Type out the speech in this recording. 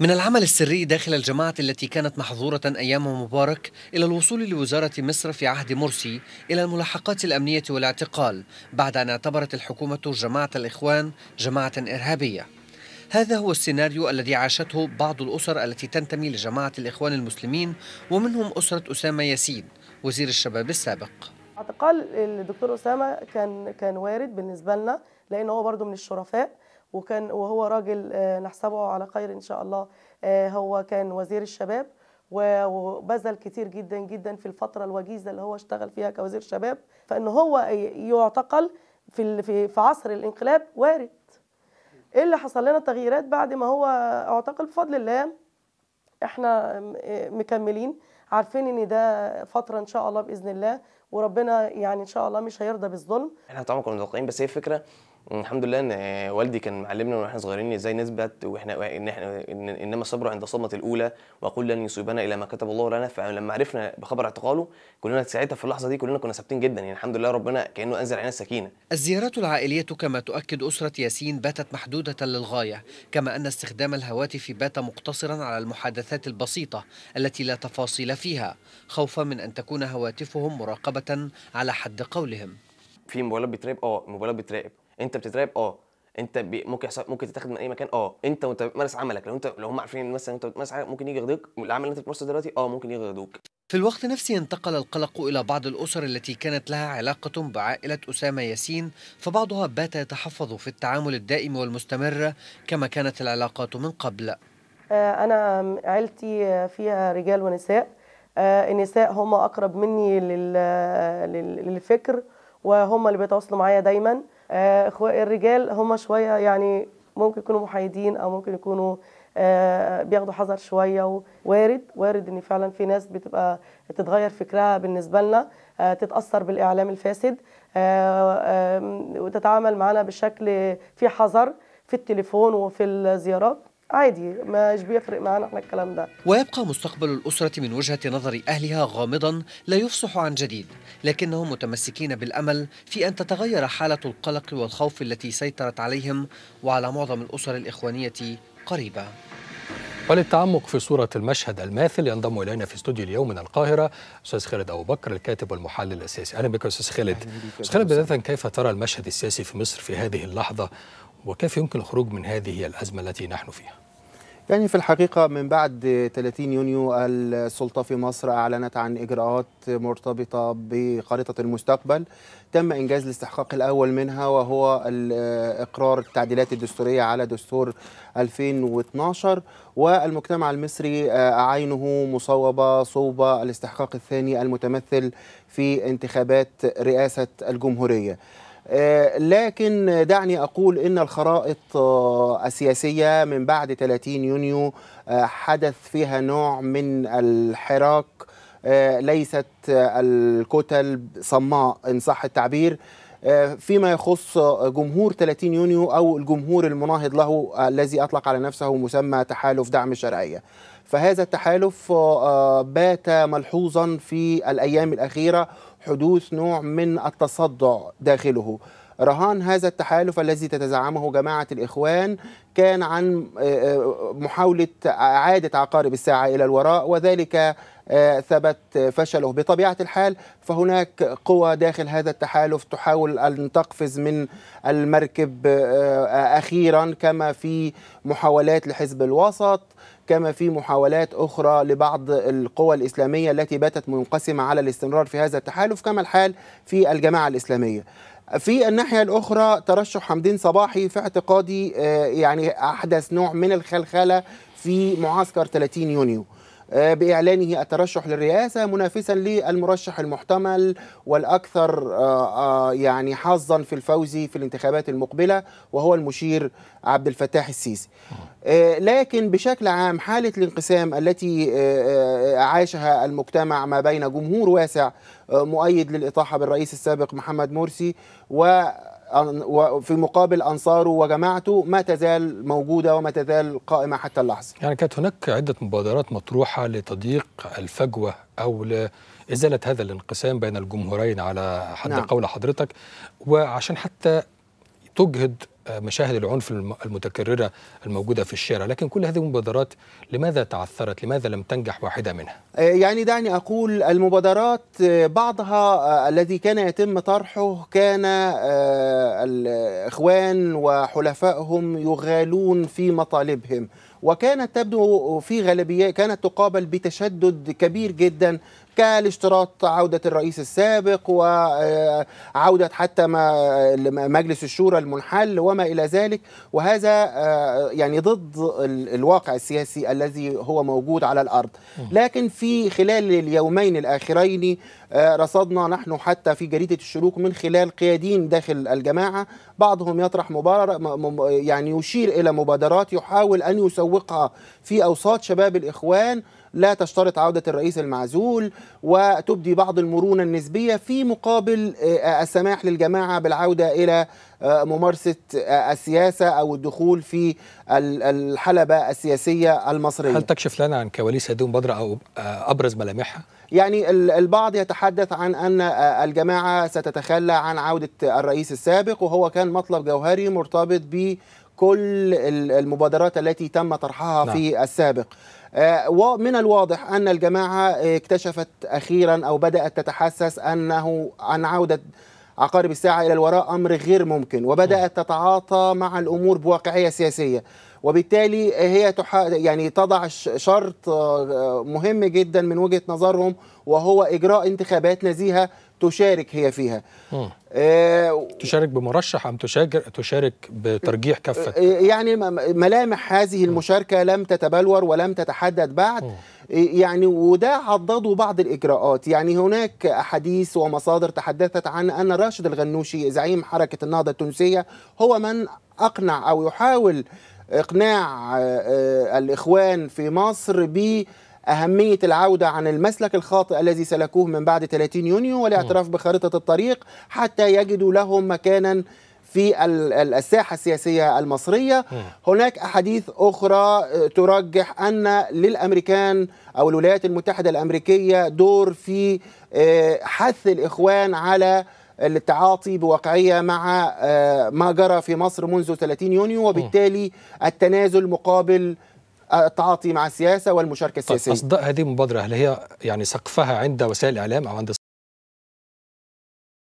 من العمل السري داخل الجماعة التي كانت محظورة أيام مبارك إلى الوصول لوزارة مصر في عهد مرسي إلى الملاحقات الأمنية والاعتقال بعد أن اعتبرت الحكومة جماعة الإخوان جماعة إرهابية هذا هو السيناريو الذي عاشته بعض الأسر التي تنتمي لجماعة الإخوان المسلمين ومنهم أسرة أسامة ياسين وزير الشباب السابق اعتقال الدكتور أسامة كان كان وارد بالنسبة لنا لأنه هو برضه من الشرفاء وكان وهو راجل آه، نحسبه على خير ان شاء الله آه، هو كان وزير الشباب وبذل كتير جدا جدا في الفتره الوجيزه اللي هو اشتغل فيها كوزير شباب فان هو يعتقل في في عصر الانقلاب وارد ايه اللي حصل لنا تغييرات بعد ما هو اعتقل بفضل الله احنا مكملين عارفين ان ده فتره ان شاء الله باذن الله وربنا يعني ان شاء الله مش هيرضى بالظلم احنا طبعا كنا متوقعين بس هي الفكره الحمد لله ان والدي كان معلمنا واحنا صغيرين ازاي نثبت واحنا ان احنا انما الصبر عند الصدمه الاولى وقل لن يصيبنا الا ما كتب الله لنا فلما عرفنا بخبر اعتقاله كلنا ساعتها في اللحظه دي كلنا كنا ثابتين جدا يعني الحمد لله ربنا كانه انزل علينا السكينه. الزيارات العائليه كما تؤكد اسره ياسين باتت محدوده للغايه، كما ان استخدام الهواتف بات مقتصرا على المحادثات البسيطه التي لا تفاصيل فيها، خوفا من ان تكون هواتفهم مراقبه على حد قولهم. في موبايلات بتراقب اه موبايلات بتراقب انت بتتراقب اه انت بي... ممكن يحصل ممكن تتاخد من اي مكان اه انت وانت بتمارس عملك لو انت لو هم عارفين مثلا انت بتمارس عملك ممكن يجي ياخدوك العمل اللي انت بتمارسه دلوقتي اه ممكن يجي ياخدوك في الوقت نفسه انتقل القلق إلى بعض الأسر التي كانت لها علاقة بعائلة أسامة ياسين فبعضها بات يتحفظ في التعامل الدائم والمستمر كما كانت العلاقات من قبل آه، أنا عيلتي فيها رجال ونساء آه، النساء هم أقرب مني للفكر وهم اللي بيتواصلوا معايا دايماً آه، الرجال هم شويه يعني ممكن يكونوا محايدين او ممكن يكونوا آه، بياخدوا حذر شويه وارد وارد ان فعلا في ناس بتبقى تتغير فكرها بالنسبه لنا آه، تتاثر بالاعلام الفاسد وتتعامل معنا بشكل في حذر في التليفون وفي الزيارات عادي مش بيفرق معنا احنا الكلام ده ويبقى مستقبل الأسرة من وجهة نظر أهلها غامضا لا يفصح عن جديد لكنهم متمسكين بالأمل في أن تتغير حالة القلق والخوف التي سيطرت عليهم وعلى معظم الأسر الإخوانية قريبا وللتعمق في صورة المشهد الماثل ينضم إلينا في استوديو اليوم من القاهرة أستاذ خالد أبو بكر الكاتب والمحلل السياسي أهلا بك أستاذ خالد أستاذ خالد بداية كيف ترى المشهد السياسي في مصر في هذه اللحظة وكيف يمكن الخروج من هذه الأزمة التي نحن فيها؟ يعني في الحقيقة من بعد 30 يونيو السلطة في مصر أعلنت عن إجراءات مرتبطة بخريطة المستقبل تم إنجاز الاستحقاق الأول منها وهو إقرار التعديلات الدستورية على دستور 2012 والمجتمع المصري أعينه آه، مصوبة صوب الاستحقاق الثاني المتمثل في انتخابات رئاسة الجمهورية آه، لكن دعني أقول إن الخرائط آه، السياسية من بعد 30 يونيو آه، حدث فيها نوع من الحراك ليست الكتل صماء إن صح التعبير فيما يخص جمهور 30 يونيو أو الجمهور المناهض له الذي أطلق على نفسه مسمى تحالف دعم الشرعية فهذا التحالف آه، بات ملحوظا في الأيام الأخيرة حدوث نوع من التصدع داخله رهان هذا التحالف الذي تتزعمه جماعة الإخوان كان عن آه، آه، محاولة إعادة عقارب الساعة إلى الوراء وذلك آه، ثبت فشله بطبيعة الحال فهناك قوى داخل هذا التحالف تحاول أن تقفز من المركب أخيرا كما في محاولات لحزب الوسط كما في محاولات أخرى لبعض القوى الإسلامية التي باتت منقسمة على الاستمرار في هذا التحالف كما الحال في الجماعة الإسلامية في الناحيه الاخرى ترشح حمدين صباحي في اعتقادي آه، يعني احدث نوع من الخلخله في معسكر 30 يونيو آه، بإعلانه الترشح للرئاسة منافسا للمرشح المحتمل والأكثر آه، آه، يعني حظا في الفوز في الانتخابات المقبلة وهو المشير عبد الفتاح السيسي لكن بشكل عام حالة الانقسام التي عاشها المجتمع ما بين جمهور واسع مؤيد للإطاحة بالرئيس السابق محمد مرسي و وفي المقابل أنصاره وجماعته ما تزال موجودة وما تزال قائمة حتى اللحظة يعني كانت هناك عدة مبادرات مطروحة لتضييق الفجوة أو لإزالة هذا الانقسام بين الجمهورين على حد نعم. قول حضرتك وعشان حتى تجهد مشاهد العنف المتكررة الموجودة في الشارع لكن كل هذه المبادرات لماذا تعثرت لماذا لم تنجح واحدة منها آه، يعني دعني أقول المبادرات آه، بعضها آه، الذي كان يتم طرحه كان الإخوان وحلفائهم يغالون في مطالبهم وكانت تبدو في غالبية كانت تقابل بتشدد كبير جدا كالاشتراط عودة الرئيس السابق وعودة حتى ما مجلس الشورى المنحل وما وما إلى ذلك وهذا آه، يعني ضد الواقع السياسي الذي هو موجود على الأرض لكن في خلال اليومين الآخرين آه، رصدنا نحن حتى في جريدة الشروق من خلال قيادين داخل الجماعة بعضهم يطرح مبادرة يعني يشير إلى مبادرات يحاول أن يسوقها في أوساط شباب الإخوان لا تشترط عودة الرئيس المعزول وتبدي بعض المرونة النسبية في مقابل آه، آه، السماح للجماعة بالعودة إلى ممارسة السياسة أو الدخول في الحلبة السياسية المصرية هل تكشف لنا عن كواليس هذه المبادرة أو أبرز ملامحها؟ يعني البعض يتحدث يتحدث عن أن آه، الجماعة ستتخلى عن عودة الرئيس السابق وهو كان مطلب جوهري مرتبط بكل المبادرات التي تم طرحها نعم. في السابق آه، ومن الواضح أن الجماعة اكتشفت أخيرا أو بدأت تتحسس أنه عن عودة عقارب الساعة إلى الوراء أمر غير ممكن وبدأت نعم. تتعاطى مع الأمور بواقعية سياسية وبالتالي هي تحا... يعني تضع شرط آه، مهم جدا من وجهة نظرهم وهو إجراء انتخابات نزيهة تشارك هي فيها آه تشارك بمرشح ام تشارك تشارك بترجيح آه، كفه آه، يعني ملامح هذه المشاركه لم تتبلور ولم تتحدد بعد م. آه، يعني وده عضده بعض الاجراءات يعني هناك احاديث ومصادر تحدثت عن ان راشد الغنوشي زعيم حركه النهضه التونسيه هو من اقنع او يحاول اقناع الاخوان في مصر ب أهمية العودة عن المسلك الخاطئ الذي سلكوه من بعد 30 يونيو والاعتراف بخريطة الطريق حتى يجدوا لهم مكانا في الساحة السياسية المصرية هناك أحاديث أخرى آه، ترجح أن للأمريكان أو الولايات المتحدة الأمريكية دور في آه، حث الإخوان على التعاطي بواقعية مع آه، ما جرى في مصر منذ 30 يونيو وبالتالي التنازل مقابل التعاطي مع السياسه والمشاركه طيب، السياسيه. اصداء هذه المبادره هل هي يعني سقفها عند وسائل الاعلام او عند